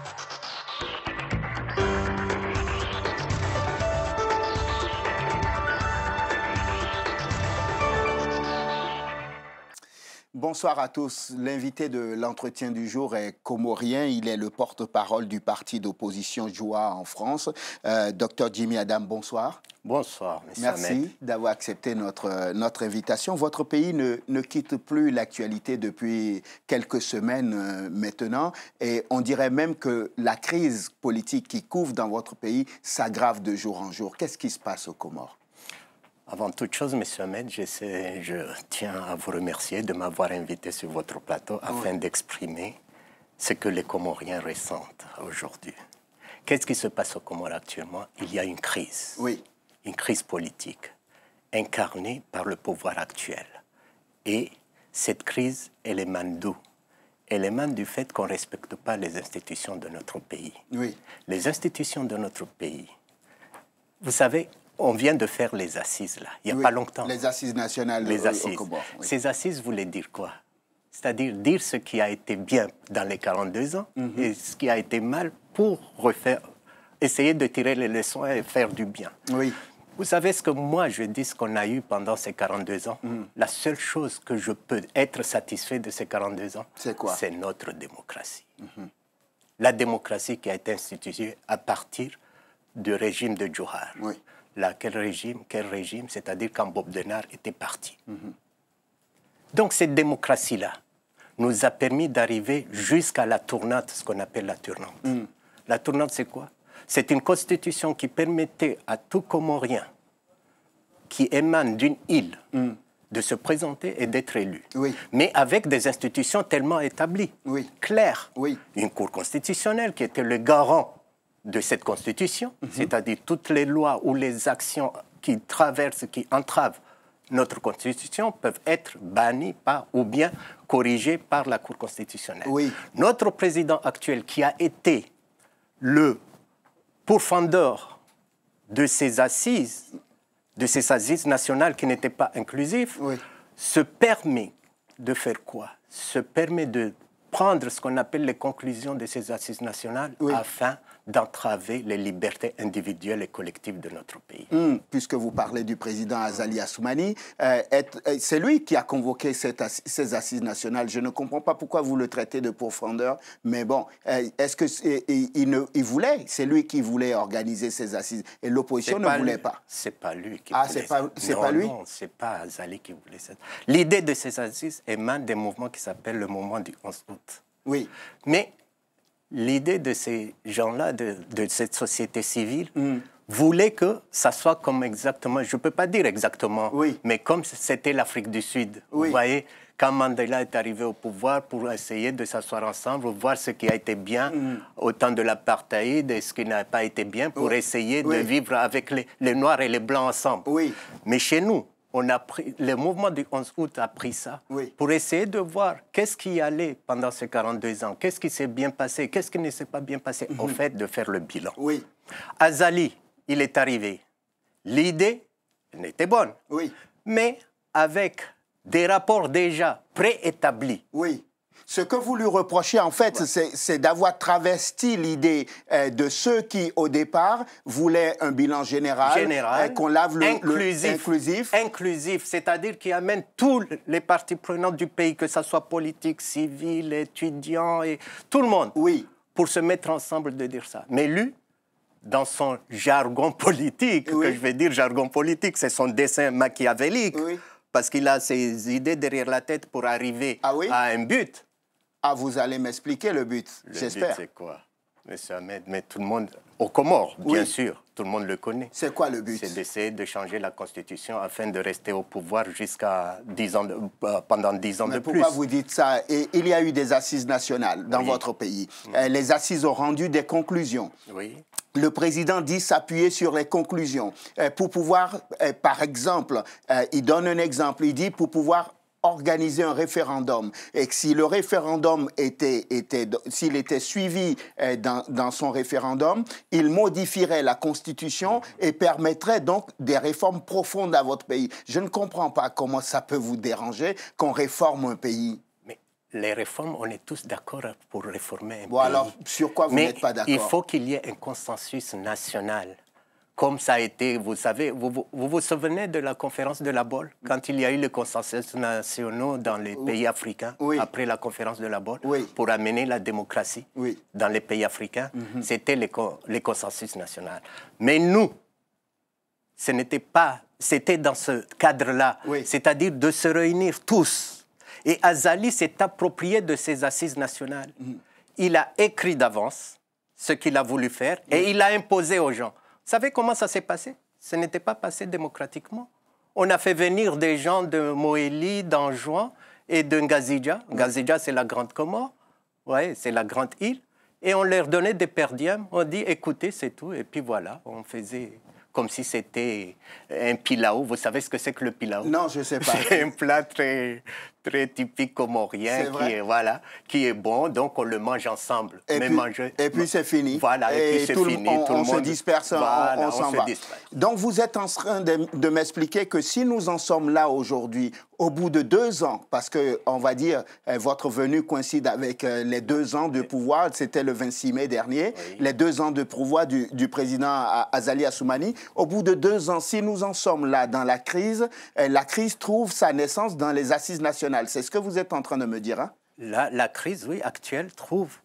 Thank you. Bonsoir à tous. L'invité de l'entretien du jour est comorien. Il est le porte-parole du parti d'opposition Joie en France. Euh, docteur Jimmy Adam, bonsoir. Bonsoir. Merci d'avoir accepté notre, notre invitation. Votre pays ne, ne quitte plus l'actualité depuis quelques semaines euh, maintenant et on dirait même que la crise politique qui couvre dans votre pays s'aggrave de jour en jour. Qu'est-ce qui se passe aux Comores avant toute chose, monsieur Ahmed, je, je tiens à vous remercier de m'avoir invité sur votre plateau afin d'exprimer ce que les Comoriens ressentent aujourd'hui. Qu'est-ce qui se passe au Comores actuellement Il y a une crise. Oui. Une crise politique incarnée par le pouvoir actuel. Et cette crise, elle émane d'où Elle émane du fait qu'on ne respecte pas les institutions de notre pays. Oui. Les institutions de notre pays. Vous savez, on vient de faire les assises, là, il n'y a pas longtemps. Les assises nationales les assises. Ces assises voulaient dire quoi C'est-à-dire dire ce qui a été bien dans les 42 ans mhm. et ce qui a été mal pour refaire, essayer de tirer les leçons et faire du bien. Oui. Vous savez ce que moi je dis, ce qu'on a eu pendant ces 42 ans mhm. La seule chose que je peux être satisfait de ces 42 ans, c'est quoi C'est notre démocratie. Mhm. La démocratie qui a été instituée à partir du régime de Johar. Oui là, quel régime, quel régime, c'est-à-dire quand Bob Denard était parti. Donc cette démocratie-là nous a permis d'arriver jusqu'à la tournante, ce qu'on appelle la tournante. La tournante, c'est quoi C'est une constitution qui permettait à tout Comorien qui émane d'une île de se présenter et d'être élu. Mais avec des institutions tellement établies, claires. Oui. Une cour constitutionnelle qui était le garant de cette Constitution, mhm. c'est-à-dire toutes les lois ou les actions qui traversent, qui entravent notre Constitution peuvent être bannies par ou bien corrigées par la Cour constitutionnelle. Notre président actuel, qui a été le pourfendeur de ces assises, de ces assises nationales qui n'étaient pas inclusives, se permet de faire quoi Se permet de prendre ce qu'on appelle les conclusions de ces assises nationales afin d'entraver les libertés individuelles et collectives de notre pays. Hmm, puisque vous parlez du président Azali Assoumani, euh, euh, c'est lui qui a convoqué ces assises nationales. Je ne comprends pas pourquoi vous le traitez de profondeur, mais bon, euh, est-ce que il, ne, il voulait C'est lui qui voulait organiser ces assises et l'opposition ne voulait pas. C'est pas lui qui ah, voulait. Ah, c'est pas, pas lui. Non, c'est pas Azali qui voulait ça. L'idée de ces assises émane des mouvements qui s'appellent le mouvement du 11 août. Oui. Mais l'idée de ces gens-là, de, cette société civile, mm. voulait que ça soit comme exactement, je ne peux pas dire exactement, mais comme c'était l'Afrique du Sud. Vous voyez, quand Mandela est arrivé au pouvoir pour essayer de s'asseoir ensemble, voir ce qui a été bien mm. au temps de l'apartheid et ce qui n'a pas été bien pour essayer de vivre avec les Noirs et les Blancs ensemble. Mais chez nous, on a pris, le mouvement du 11 août a pris ça pour essayer de voir qu'est-ce qui allait pendant ces 42 ans, qu'est-ce qui s'est bien passé, qu'est-ce qui ne s'est pas bien passé, au mhm. fait de faire le bilan. Oui. Azali, il est arrivé. L'idée n'était bonne. Oui. Mais avec des rapports déjà préétablis. Oui. Ce que vous lui reprochez, en fait, c'est d'avoir travesti l'idée euh, de ceux qui, au départ, voulaient un bilan général, général euh, qu'on lave le inclusif. inclusif, c'est-à-dire qui amène tous les parties prenantes du pays, que ce soit politique, civile, étudiant, et tout le monde. Oui. Pour se mettre ensemble de dire ça. Mais lui, dans son jargon politique, que je vais dire jargon politique, c'est son dessin machiavélique, parce qu'il a ses idées derrière la tête pour arriver ah à un but. Ah, vous allez m'expliquer le but, j'espère. C'est quoi Ahmed, mais tout le monde, au Comores, bien sûr, tout le monde le connaît. C'est quoi le but C'est d'essayer de changer la Constitution afin de rester au pouvoir jusqu'à 10 ans, pendant 10 ans de euh, plus. Pourquoi vous dites ça Et Il y a eu des assises nationales dans votre pays. Mm. Euh, les assises ont rendu des conclusions. Oui le président dit s'appuyer sur les conclusions euh, pour pouvoir, par exemple, il donne un exemple, il dit pour pouvoir organiser un référendum et que si le référendum était, était s'il était suivi euh, dans, son référendum, il modifierait la Constitution et permettrait donc des réformes profondes à votre pays. Je ne comprends pas comment ça peut vous déranger qu'on réforme un pays. Mais les réformes, on est tous d'accord pour réformer un bon, Alors, sur quoi vous n'êtes pas d'accord Il faut qu'il y ait un consensus national comme ça a été, vous savez, vous vous, souvenez de la conférence de la Bolle, quand il y a eu les consensus nationaux dans les pays africains, après la conférence de la Bolle, pour amener la démocratie dans les pays africains, mhm. c'était les, consensus nationaux. Mais nous, ce n'était pas, c'était dans ce cadre-là, c'est-à-dire de se réunir tous. Et Azali s'est approprié de ces assises nationales. Mhm. Il a écrit d'avance ce qu'il a voulu faire et il a imposé aux gens savez comment ça s'est passé Ce n'était pas passé démocratiquement. On a fait venir des gens de Moéli, d'Anjouan et de Ngazidja. Ngazidja, c'est la grande Comore, ouais, c'est la grande île. Et on leur donnait des perdièmes. On dit, écoutez, c'est tout. Et puis voilà, on faisait comme si c'était un pilao. Vous savez ce que c'est que le pilao Non, je ne sais pas. C'est un plat très, très typique comorien qui est, voilà, qui est bon, donc on le mange ensemble. Et Mais puis, manger... et puis c'est fini. Voilà, et, puis c'est fini. on, tout le monde... se disperse, on, s'en va. Donc vous êtes en train de, m'expliquer que si nous en sommes là aujourd'hui, au bout de deux ans, parce que, on va dire, euh, votre venue coïncide avec euh, les deux ans de pouvoir, c'était le 26 mai dernier, les deux ans de pouvoir du, du président Azali Assoumani. Au bout de deux ans, si nous en sommes là dans la crise, euh, la crise trouve sa naissance dans les assises nationales c'est ce que vous êtes en train de me dire. Hein la, crise, oui, actuelle, trouve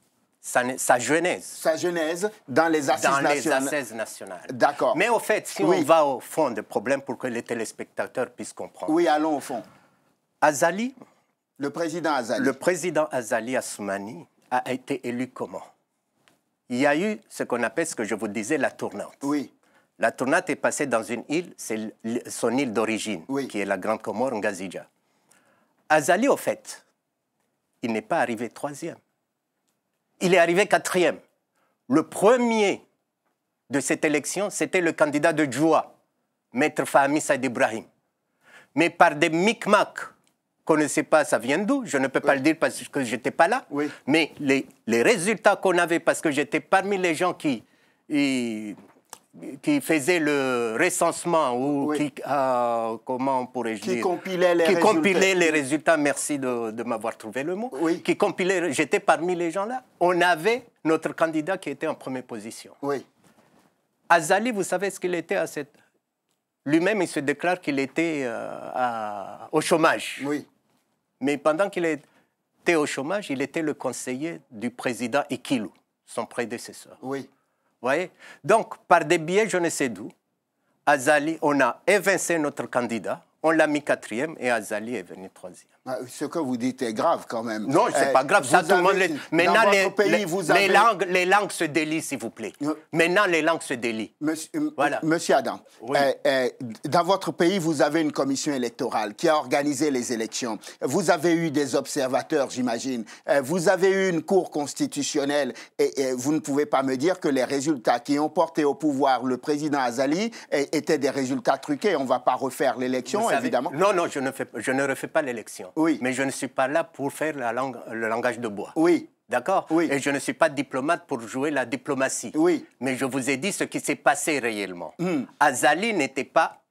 sa, genèse. Sa genèse dans les assises nationales. D'accord. Mais au fait, si on va au fond des problèmes pour que les téléspectateurs puissent comprendre. Oui, allons au fond. Azali Le président Azali. Le président Azali Assoumani a été élu comment Il y a eu ce qu'on appelle, ce que je vous disais, la tournante. Oui. La tournante est passée dans une île, c'est son île d'origine, qui est la Grande Comore, Ngazija. Azali, au fait, il n'est pas arrivé troisième. Il est arrivé quatrième. Le premier de cette élection, c'était le candidat de Djoua, Maître Fahmi Saïd Ibrahim. Mais par des micmacs qu'on ne sait pas ça vient d'où, je ne peux pas le dire parce que je n'étais pas là, mais les, résultats qu'on avait, parce que j'étais parmi les gens qui qui faisait le recensement ou qui, euh, comment pourrais-je dire, compilait les qui compilait les résultats. Merci de, m'avoir trouvé le mot. Qui compilait. J'étais parmi les gens là. On avait notre candidat qui était en première position. Oui. Azali, vous savez ce qu'il était à cette. Lui-même, il se déclare qu'il était euh, au chômage. Oui. Mais pendant qu'il était au chômage, il était le conseiller du président Ikilu, son prédécesseur. Oui. Donc, par des biais, je ne sais d'où, Azali, on a évincé notre candidat, on l'a mis quatrième et Azali est venu troisième. Ah, ce que vous dites est grave quand même. Non, c'est n'est eh, pas grave. Ça, tout Maintenant, les, langues, se délient, s'il vous plaît. Euh, Maintenant, les langues se délient. Monsieur, euh, Adam, eh, eh, dans votre pays, vous avez une commission électorale qui a organisé les élections. Vous avez eu des observateurs, j'imagine. vous avez eu une cour constitutionnelle et, vous ne pouvez pas me dire que les résultats qui ont porté au pouvoir le président Azali étaient des résultats truqués. On ne va pas refaire l'élection, évidemment. Non, non, je ne, fais, je ne refais pas l'élection. Oui. Mais je ne suis pas là pour faire la langue, le langage de bois. Oui. D'accord Oui. Et je ne suis pas diplomate pour jouer la diplomatie. Oui. Mais je vous ai dit ce qui s'est passé réellement. Hmm. Azali n'était pas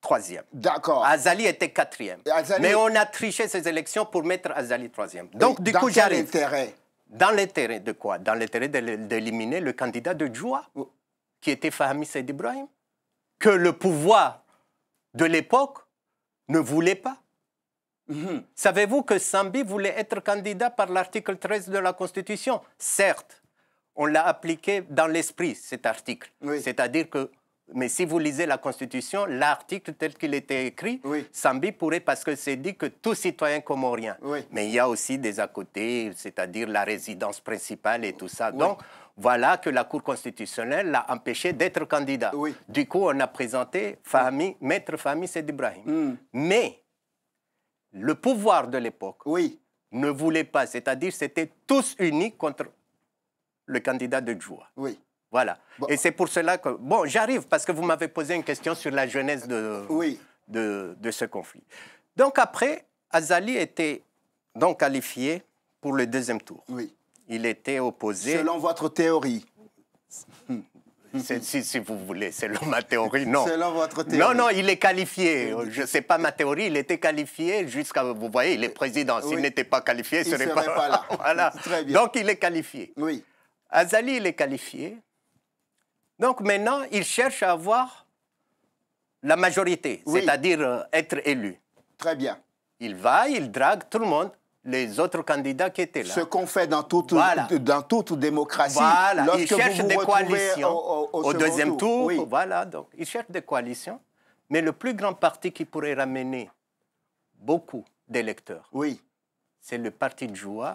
troisième. D'accord. Azali était quatrième. Mais on a triché ces élections pour mettre Azali troisième. Donc, du coup, j'arrive. Dans l'intérêt de quoi Dans l'intérêt d'éliminer le candidat de Djoua, oh. qui était Fahmi Said Ibrahim, que le pouvoir de l'époque ne voulait pas. Mhm. Savez-vous que Sambi voulait être candidat par l'article 13 de la Constitution Certes, on l'a appliqué dans l'esprit, cet article. C'est-à-dire que, mais si vous lisez la Constitution, l'article tel qu'il était écrit, Sambi pourrait, parce que c'est dit que tout citoyen comorien. Mais il y a aussi des à côté, c'est-à-dire la résidence principale et tout ça. Donc, voilà que la Cour constitutionnelle l'a empêché d'être candidat. Du coup, on a présenté maître Fahmi Sedibrahim. Mmh. Mais le pouvoir de l'époque oui. ne voulait pas. C'est-à-dire, c'était tous unis contre le candidat de Djoua. Oui. Voilà. Et c'est pour cela que. Bon, j'arrive parce que vous m'avez posé une question sur la jeunesse de, de, de, ce conflit. Donc, après, Azali était donc qualifié pour le deuxième tour. Oui. Il était opposé. Selon votre théorie. Hmm si, si, vous voulez, selon ma théorie, non. Selon votre théorie. Non, non, il est qualifié. Je ne sais pas ma théorie, il était qualifié jusqu'à. Vous voyez, il est président. S'il n'était pas qualifié, il ne serait, pas, là. voilà. Donc, il est qualifié. Oui. Azali, il est qualifié. Donc, maintenant, il cherche à avoir la majorité, c'est-à-dire euh, être élu. Très bien. Il va, il drague tout le monde les autres candidats qui étaient là. Ce qu'on fait dans toute, dans toute démocratie. Voilà, ils cherchent des coalitions. Au, deuxième tour, voilà, donc ils cherchent des coalitions. Mais le plus grand parti qui pourrait ramener beaucoup d'électeurs, oui. c'est le parti de Joua,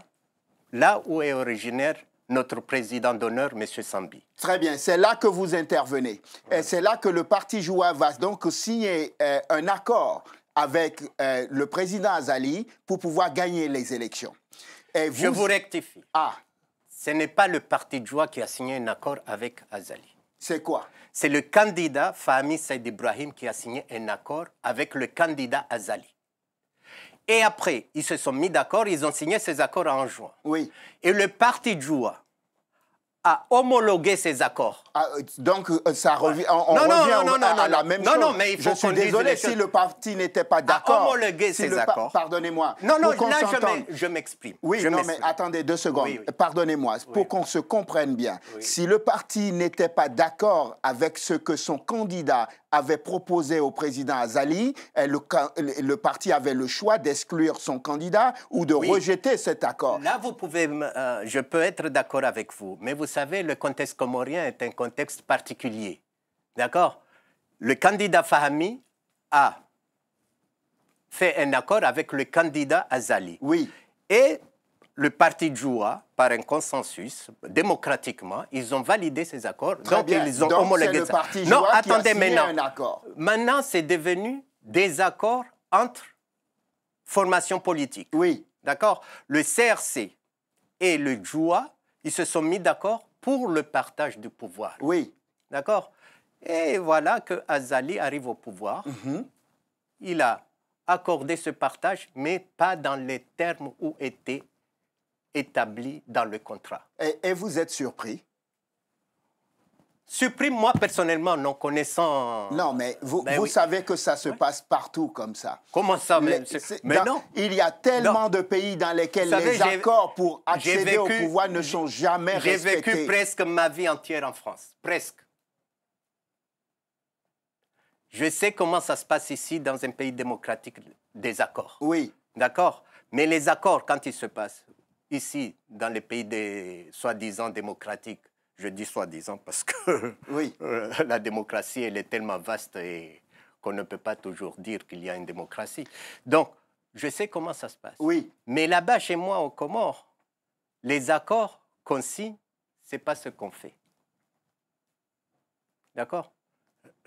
là où est originaire notre président d'honneur, M. Sambi. Très bien, c'est là que vous intervenez. Et c'est là que le parti Joua va donc signer euh, un accord avec euh, le président Azali pour pouvoir gagner les élections. Et Je vous rectifie. Ah. Ce n'est pas le parti de joie qui a signé un accord avec Azali. C'est quoi C'est le candidat Fahmi Saïd Ibrahim qui a signé un accord avec le candidat Azali. Et après, ils se sont mis d'accord, ils ont signé ces accords en juin. Oui. Et le parti de joie homologuer ces accords. Ah, euh, donc, euh, ça revient, on, revient à, la même chose. Non, non, mais Je suis désolé si le parti n'était pas d'accord. homologuer accords. Pardonnez-moi. Non, non, je m'exprime. Oui, non, mais attendez deux secondes. Pardonnez-moi. Pour qu'on se comprenne bien, si le parti n'était pas d'accord avec ce que son candidat avait proposé au président Azali, euh, le, le parti avait le choix d'exclure son candidat ou de rejeter cet accord. Là, vous pouvez, euh, je peux être d'accord avec vous, mais vous savez, le contexte comorien est un contexte particulier. D'accord Le candidat Fahami a fait un accord avec le candidat Azali. Oui. Et le parti Joua, par un consensus, démocratiquement, ils ont validé ces accords. donc, ils ont homologué le non, attendez a maintenant. Un accord. Maintenant, c'est devenu des accords entre formations politiques. Oui. D'accord Le CRC et le Joua, ils se sont mis d'accord pour le partage du pouvoir. Oui. D'accord Et voilà que Azali arrive au pouvoir. Mhm. Il a accordé ce partage, mais pas dans les termes où était établi dans le contrat. Et, vous êtes surpris Surpris, moi personnellement, non connaissant. Non, mais vous, ben savez que ça se passe partout comme ça. Comment ça, mais, mais non. Il y a tellement de pays dans lesquels les accords pour accéder au pouvoir ne sont jamais respectés. J'ai vécu presque ma vie entière en France, presque. Je sais comment ça se passe ici dans un pays démocratique des accords. Oui. D'accord. Mais les accords, quand ils se passent, ici, dans les pays des soi-disant démocratiques, je dis soi-disant parce que euh, la démocratie, elle est tellement vaste qu'on ne peut pas toujours dire qu'il y a une démocratie. Donc, je sais comment ça se passe. Oui. Mais là-bas, chez moi, aux Comores, les accords qu'on signe, ce n'est pas ce qu'on fait. D'accord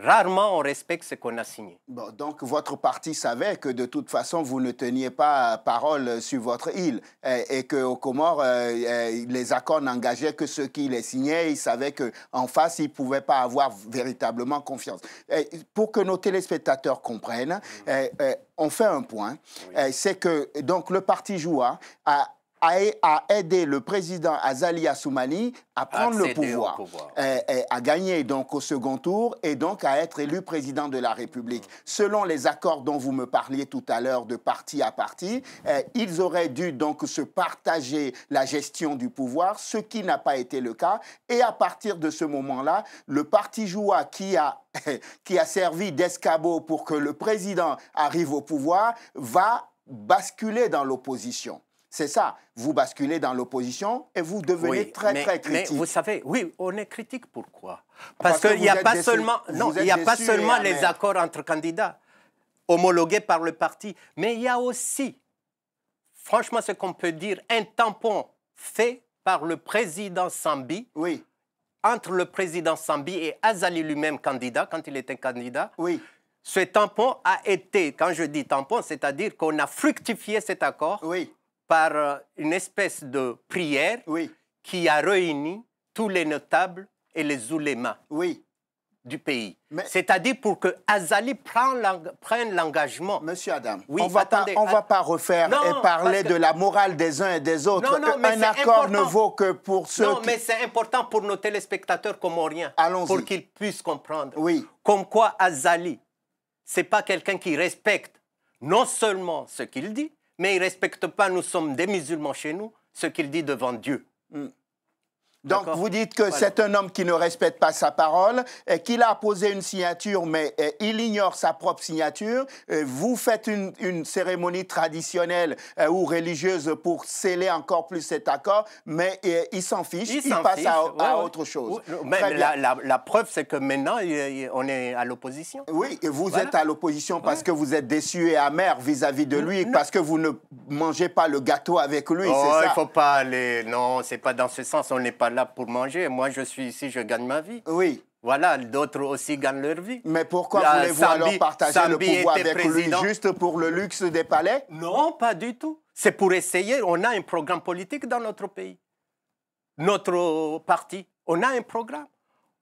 Rarement on respecte ce qu'on a signé. donc votre parti savait que de toute façon vous ne teniez pas euh, parole euh, sur votre île et, et Comore, Comores, euh, les accords n'engageaient que ceux qui les signaient. Ils savaient qu'en face, il ne pouvaient pas avoir véritablement confiance. pour que nos téléspectateurs comprennent, mmh. on fait un point. C'est que donc le parti Joua a a, aidé le président Azali Assoumani à prendre le pouvoir, eh, eh, à gagner donc au second tour et donc à être élu président de la République. Selon les accords dont vous me parliez tout à l'heure de parti à parti, eh, ils auraient dû donc se partager la gestion du pouvoir, ce qui n'a pas été le cas. Et à partir de ce moment-là, le parti Joua qui a qui a servi d'escabeau pour que le président arrive au pouvoir va basculer dans l'opposition. C'est ça. Vous basculez dans l'opposition et vous devenez très, très critique. Mais vous savez, oui, on est critique. Pourquoi Parce, qu'il n'y a pas seulement, non, il y a pas seulement les accords entre candidats homologués par le parti, mais il y a aussi, franchement, ce qu'on peut dire, un tampon fait par le président Sambi. Oui. Entre le président Sambi et Azali lui-même candidat, quand il était candidat. Oui. Ce tampon a été, quand je dis tampon, c'est-à-dire qu'on a fructifié cet accord. Oui par euh, une espèce de prière qui a réuni tous les notables et les oulémas du pays. C'est-à-dire pour que Azali prenne l'engagement. Monsieur Adam, on ne va, pas refaire et parler de la morale des uns et des autres. Un accord ne vaut que pour ceux Non, mais c'est important pour nos téléspectateurs comoriens, pour qu'ils puissent comprendre. Oui. Comme quoi Azali, ce n'est pas quelqu'un qui respecte non seulement ce qu'il dit, mais il ne respecte pas, nous sommes des musulmans chez nous, ce qu'il dit devant Dieu. Hmm. Donc vous dites que c'est un homme qui ne respecte pas sa parole, qu'il a posé une signature, mais euh, il ignore sa propre signature. Euh, vous faites une, une, cérémonie traditionnelle euh, ou religieuse pour sceller encore plus cet accord, mais il s'en fiche, il, passe À, autre chose. Mais la, la, preuve, c'est que maintenant, on est à l'opposition. Oui, et vous êtes à l'opposition parce que vous êtes déçu et amer vis-à-vis de lui, parce que vous ne mangez pas le gâteau avec lui. Oh, il ne faut pas aller. Non, c'est pas dans ce sens. On n'est pas là pour manger. Moi, je suis ici, je gagne ma vie. Oui. Voilà, d'autres aussi gagnent leur vie. Mais pourquoi voulez-vous alors partager le pouvoir avec lui juste pour le luxe des palais Non, pas du tout. C'est pour essayer. On a un programme politique dans notre pays, notre parti. On a un programme.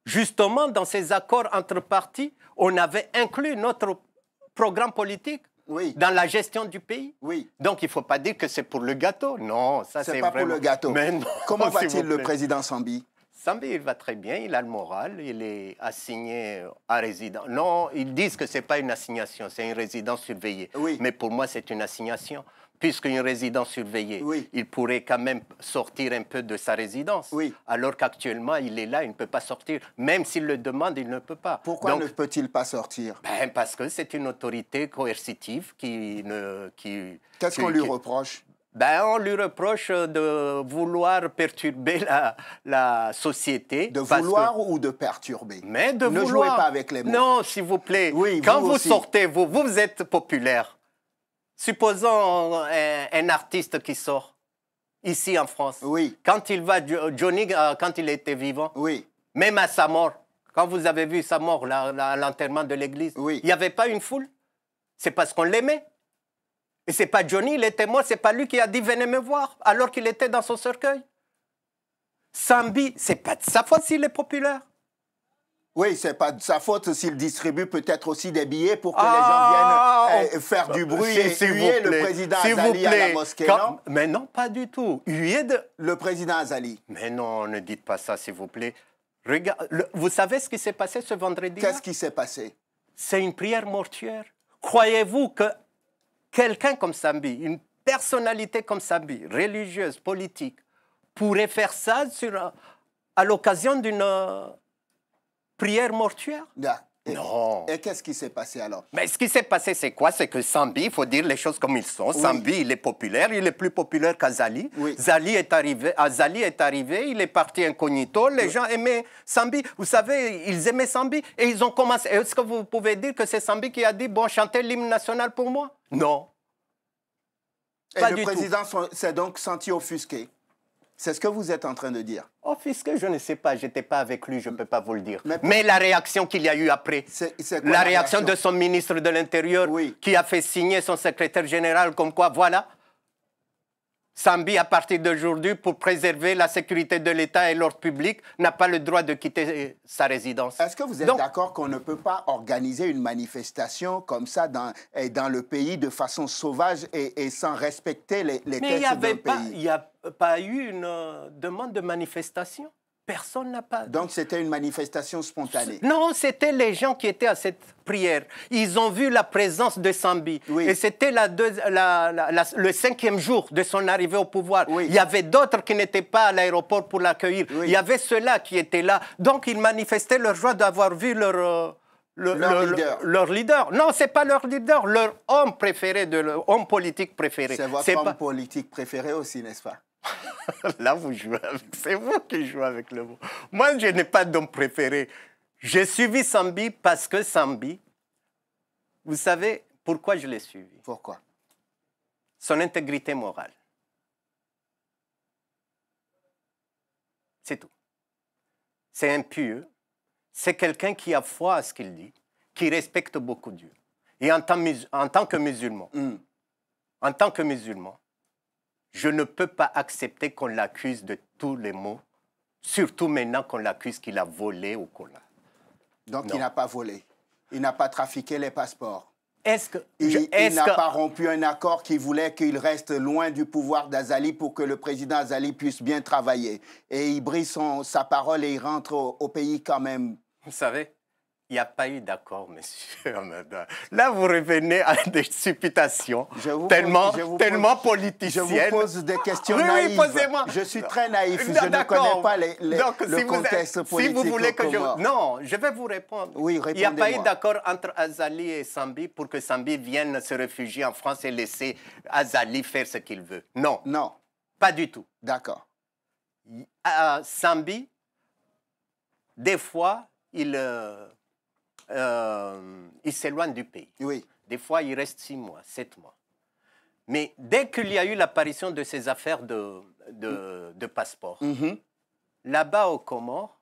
Justement, dans ces accords entre partis, on avait inclus notre programme politique dans la gestion du pays. Oui. Donc il ne faut pas dire que c'est pour le gâteau. Non, ça c'est pas pour le gâteau. Comment va-t-il le président Sambi Sambi, il va très bien, il a le moral, il est assigné à résidence. Non, ils disent que ce n'est pas une assignation, c'est une résidence surveillée. Oui. Mais pour moi, c'est une assignation puisqu'une résidence surveillée, il pourrait quand même sortir un peu de sa résidence. Oui. Alors qu'actuellement, il est là, il ne peut pas sortir. Même s'il le demande, il ne peut pas. Pourquoi ne peut-il pas sortir ben, Parce que c'est une autorité coercitive qui... ne Qu'est-ce qu'on lui reproche ben, on lui reproche de vouloir perturber la, société. De vouloir ou de perturber Mais de ne vouloir. Ne jouez pas avec les mots. Non, s'il vous plaît. Oui, Quand vous, sortez, vous, vous êtes populaire. Supposons euh, un, artiste qui sort ici en France. Oui. Quand il va, Johnny, euh, quand il était vivant, oui. même à sa mort, quand vous avez vu sa mort l'enterrement de l'église, oui. il n'y avait pas une foule. C'est parce qu'on l'aimait. Et c'est pas Johnny, il était mort, c'est pas lui qui a dit venez me voir, alors qu'il était dans son cercueil. Sambi, c'est pas de sa faute s'il est populaire. Oui, c'est pas de sa faute s'il distribue peut-être aussi des billets pour que les gens ah, viennent euh, faire du bah, bruit et huer le président Azali à la mosquée, non Mais non, pas du tout. Huer Le président Azali. Mais non, ne dites pas ça, s'il vous plaît. vous savez ce qui s'est passé ce vendredi Qu'est-ce qui s'est passé C'est une prière mortuaire. Croyez-vous que quelqu'un comme Sambi, une personnalité comme Sambi, religieuse, politique, pourrait faire ça sur, à l'occasion d'une euh, prière mortuaire non. Et qu'est-ce qui s'est passé alors Mais ce qui s'est passé, c'est quoi C'est que Sambi, il faut dire les choses comme ils sont. Sambi, il est populaire, il est plus populaire qu'Azali. Zali est arrivé, Azali est arrivé, il est parti incognito. Les gens aimaient Sambi. Vous savez, ils aimaient Sambi et ils ont commencé. Est-ce que vous pouvez dire que c'est Sambi qui a dit bon, chantez l'hymne national pour moi Non. Et le président s'est donc senti offusqué. C'est ce que vous êtes en train de dire. Oh puisque je ne sais pas, je n'étais pas avec lui, je ne peux pas vous le dire. Mais, la réaction qu'il y a eu après, la, réaction, de son ministre de l'Intérieur qui a fait signer son secrétaire général comme quoi, voilà, Sambi, à partir d'aujourd'hui, pour préserver la sécurité de l'État et l'ordre public, n'a pas le droit de quitter euh, sa résidence. Est-ce que vous êtes d'accord qu'on ne peut pas organiser une manifestation comme ça dans, dans le pays de façon sauvage et, sans respecter les, les textes d'un pays Mais il n'y a pas eu une euh, demande de manifestation. Personne n'a pas. Donc c'était une manifestation spontanée. Non, c'était les gens qui étaient à cette prière. Ils ont vu la présence de Sambi. Et c'était le cinquième jour de son arrivée au pouvoir. Il y avait d'autres qui n'étaient pas à l'aéroport pour l'accueillir. Il y avait ceux-là qui étaient là. Donc ils manifestaient leur joie d'avoir vu leur... Euh, leur, leader. Non, ce n'est pas leur leader, leur homme préféré, leur homme politique préféré. C'est votre homme politique préféré aussi, n'est-ce pas Là, vous jouez avec. C'est vous qui jouez avec le mot. Moi, je n'ai pas d'homme préféré. J'ai suivi Sambi parce que Sambi, vous savez pourquoi je l'ai suivi Pourquoi Son intégrité morale. C'est tout. C'est un pieux. C'est quelqu'un qui a foi à ce qu'il dit, qui respecte beaucoup Dieu. Et en tant, en tant que musulman, hmm. en tant que musulman, je ne peux pas accepter qu'on l'accuse de tous les maux, surtout maintenant qu'on l'accuse qu'il a volé au cola. Donc il n'a pas volé. Il n'a pas trafiqué les passeports. Est-ce que il, n'a pas rompu un accord qui voulait qu'il reste loin du pouvoir d'Azali pour que le président Azali puisse bien travailler. Et il brise sa parole et il rentre au pays quand même. Vous savez, il n'y a pas eu d'accord, monsieur Là, vous revenez à des supputations tellement, tellement Je vous pose des questions naïves. Je suis très naïf. Je ne connais pas les, le contexte vous, politique. Si vous voulez que je... Non, je vais vous répondre. Oui, Il n'y a pas eu d'accord entre Azali et Sambi pour que Sambi vienne se réfugier en France et laisser Azali faire ce qu'il veut. Non. Non. Pas du tout. D'accord. Euh, Sambi, des fois, il... Euh, euh, il s'éloigne du pays. Oui. Des fois, il reste six mois, sept mois. Mais dès qu'il y a eu l'apparition de ces affaires de, de, passeport, mhm. là-bas au Comores,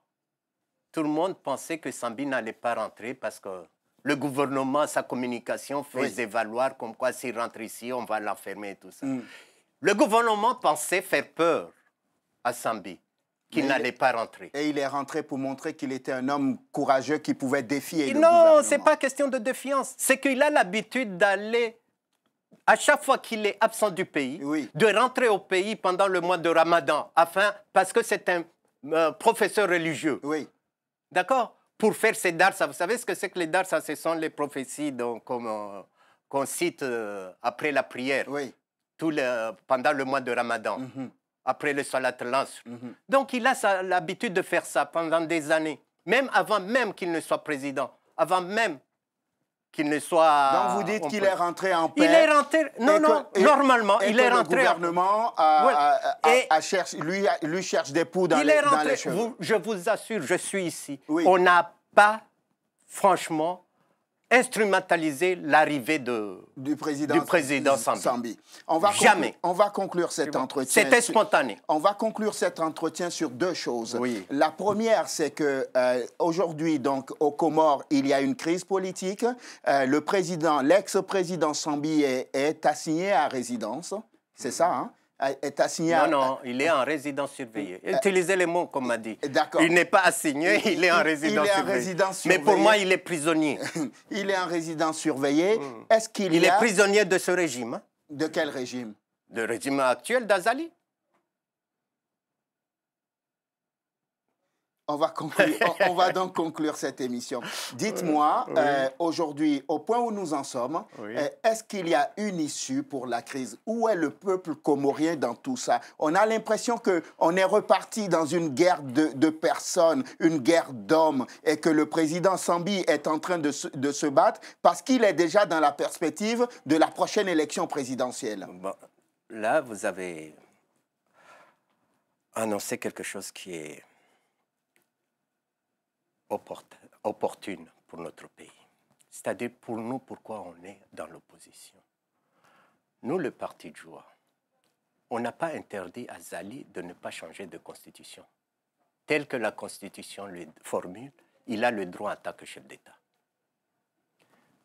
tout le monde pensait que Sambi n'allait pas rentrer parce que le gouvernement, sa communication, faisait valoir comme quoi s'il rentre ici, on va l'enfermer et tout ça. Mm. Le gouvernement pensait faire peur à Sambi qu'il n'allait pas rentrer. Et il est rentré pour montrer qu'il était un homme courageux qui pouvait défier. non, ce n'est pas question de défiance. C'est qu'il a l'habitude d'aller, à chaque fois qu'il est absent du pays, de rentrer au pays pendant le mois de Ramadan, afin, parce que c'est un euh, professeur religieux. Oui. D'accord Pour faire ses darsa. Vous savez ce que c'est que les darsa Ce sont les prophéties euh, qu'on cite euh, après la prière. Tout le, pendant le mois de Ramadan. Mhm après le salat lance. Mhm. Donc il a l'habitude de faire ça pendant des années, même avant même qu'il ne soit président, avant même qu'il ne soit. Donc vous dites qu'il est rentré en paix. Il est rentré. Non, non, normalement, il est rentré. Le gouvernement lui, lui cherche des poux dans, il les, est rentré, je vous assure, je suis ici. On n'a pas, franchement, instrumentaliser l'arrivée de du président, du président Sambi. On va Jamais. on va conclure cet entretien. C'était spontané. On va conclure cet entretien sur deux choses. Oui. La première, c'est que au euh, aujourd'hui, donc aux Comores, il y a une crise politique. Euh, le président, l'ex-président Sambi est, est assigné à résidence. C'est ça, hein ah, est assigné Non, non, il est en résidence surveillée. Euh, Utilisez les mots, comme m'a dit. Euh, d'accord. Il n'est pas assigné, il est en résidence surveillée. résidence Mais pour moi, il est prisonnier. il est en résidence surveillée. Hmm. Est-ce qu'il Il, il est prisonnier de ce régime. De quel régime Le régime actuel d'Azali. On va, donc conclure cette émission. Dites-moi, euh, aujourd'hui, au point où nous en sommes, euh, est-ce qu'il y a une issue pour la crise Où est le peuple comorien dans tout ça On a l'impression qu'on est reparti dans une guerre de, personnes, une guerre d'hommes, et que le président Sambi est en train de se, battre parce qu'il est déjà dans la perspective de la prochaine élection présidentielle. là, vous avez annoncé quelque chose qui est opportune pour notre pays. C'est-à-dire pour nous, pourquoi on est dans l'opposition. Nous, le parti de joie, on n'a pas interdit à Zali de ne pas changer de constitution. Telle que la constitution le formule, il a le droit en tant que chef d'État.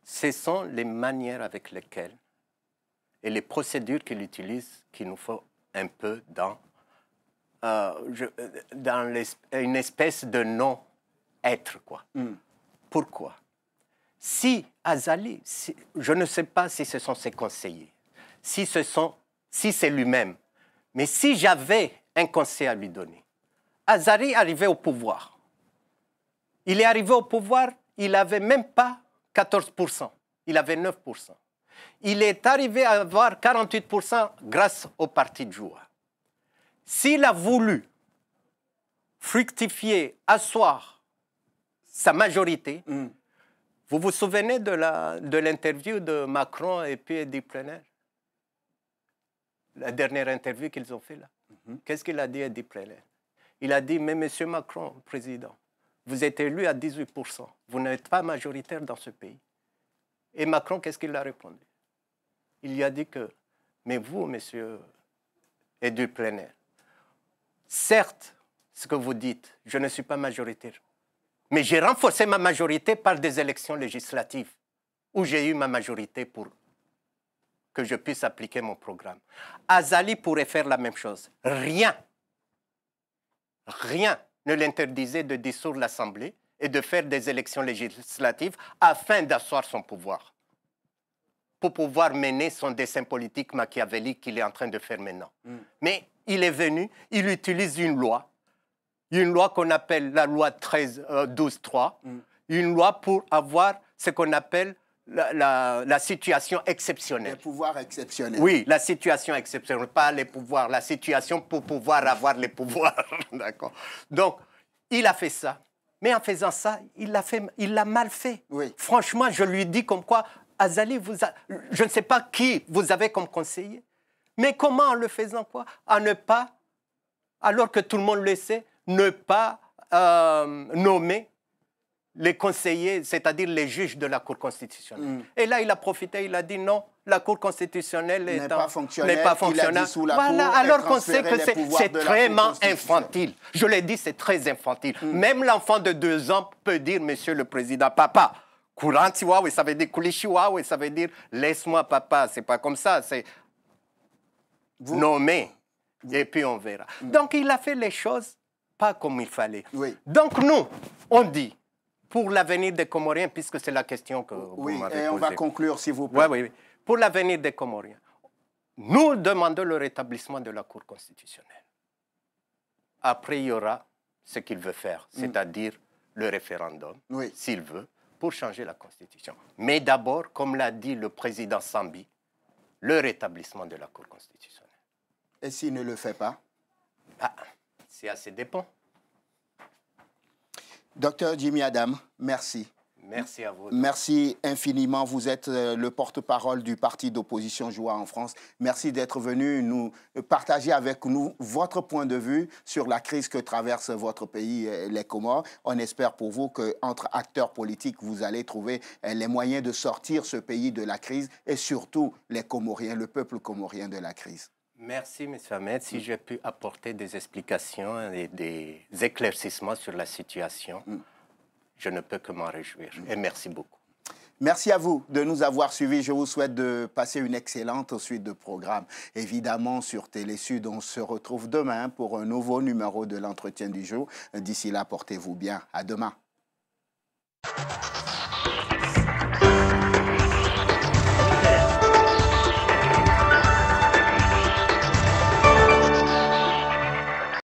Ce sont les manières avec lesquelles et les procédures qu'il utilise qui nous font un peu dans, euh, euh, dans une espèce de non être, quoi. Hmm. Pourquoi Si Azali, je ne sais pas si ce sont ses conseillers, si ce sont, si c'est lui-même, mais si j'avais un conseil à lui donner, Azali arrivait au pouvoir. Il est arrivé au pouvoir, il n'avait même pas 14%, il avait 9%. Il est arrivé à avoir 48% grâce au parti de Joua. S'il a voulu fructifier, asseoir sa majorité. Mm. Vous vous souvenez de, la, de l'interview de Macron et puis Eddie Plenner La dernière interview qu'ils ont fait là. Mm-hmm. Qu'est-ce qu'il a dit Eddie Plenner Il a dit, mais monsieur Macron, président, vous êtes élu à 18%, vous n'êtes pas majoritaire dans ce pays. Et Macron, qu'est-ce qu'il a répondu Il lui a dit que, mais vous, monsieur Eddie Plenner, certes, ce que vous dites, je ne suis pas majoritaire, mais j'ai renforcé ma majorité par des élections législatives où j'ai eu ma majorité pour que je puisse appliquer mon programme. Azali pourrait faire la même chose. Rien, rien ne l'interdisait de dissoudre l'Assemblée et de faire des élections législatives afin d'asseoir son pouvoir, pour pouvoir mener son dessin politique machiavélique qu'il est en train de faire maintenant. Mm. Mais il est venu, il utilise une loi une loi qu'on appelle la loi 13, 12-3, euh, mm. une loi pour avoir ce qu'on appelle la, situation exceptionnelle. Les pouvoirs exceptionnels. Oui, la situation exceptionnelle, pas les pouvoirs, la situation pour pouvoir avoir les pouvoirs. D'accord. Donc, il a fait ça. Mais en faisant ça, il l'a il l'a mal fait. Franchement, je lui dis comme quoi, Azali, vous je ne sais pas qui vous avez comme conseiller, mais comment en le faisant quoi, à ne pas, alors que tout le monde le sait, ne pas euh, nommer les conseillers, c'est-à-dire les juges de la Cour constitutionnelle. Mm. Et là, il a profité, il a dit non, la Cour constitutionnelle n'est pas fonctionnelle. Pas voilà, alors qu'on sait que c'est vraiment infantile. Je l'ai dit, c'est très infantile. Mm. Même l'enfant de deux ans peut dire, Monsieur le Président, papa. oui, ça veut dire oui, ça veut dire laisse-moi papa, c'est pas comme ça, c'est nommer, et puis on verra. Mm. Donc il a fait les choses pas comme il fallait. Donc nous, on dit, pour l'avenir des Comoriens, puisque c'est la question que oui, vous m'avez posée. Oui, et on va conclure, s'il vous plaît. Oui, oui, Pour l'avenir des Comoriens, nous demandons le rétablissement de la Cour constitutionnelle. Après, il y aura ce qu'il veut faire, mm. c'est-à-dire le référendum, s'il veut, pour changer la Constitution. Mais d'abord, comme l'a dit le président Sambi, le rétablissement de la Cour constitutionnelle. Et s'il ne le fait pas ah, c'est à ses dépens. Docteur Jimmy Adam, merci. Merci à vous. Merci infiniment. Vous êtes euh, le porte-parole du parti d'opposition Joie en France. Merci d'être venu nous partager avec nous votre point de vue sur la crise que traverse votre pays, euh, les Comores. On espère pour vous qu'entre acteurs politiques, vous allez trouver euh, les moyens de sortir ce pays de la crise et surtout les Comoriens, le peuple comorien de la crise. Merci, M. Ahmed. Si mm. j'ai pu apporter des explications et des éclaircissements sur la situation, mm. je ne peux que m'en réjouir. Mm. Et merci beaucoup. Merci à vous de nous avoir suivis. Je vous souhaite de passer une excellente suite de programme. Évidemment, sur Télésud, on se retrouve demain pour un nouveau numéro de l'entretien du jour. D'ici là, portez-vous bien. À demain.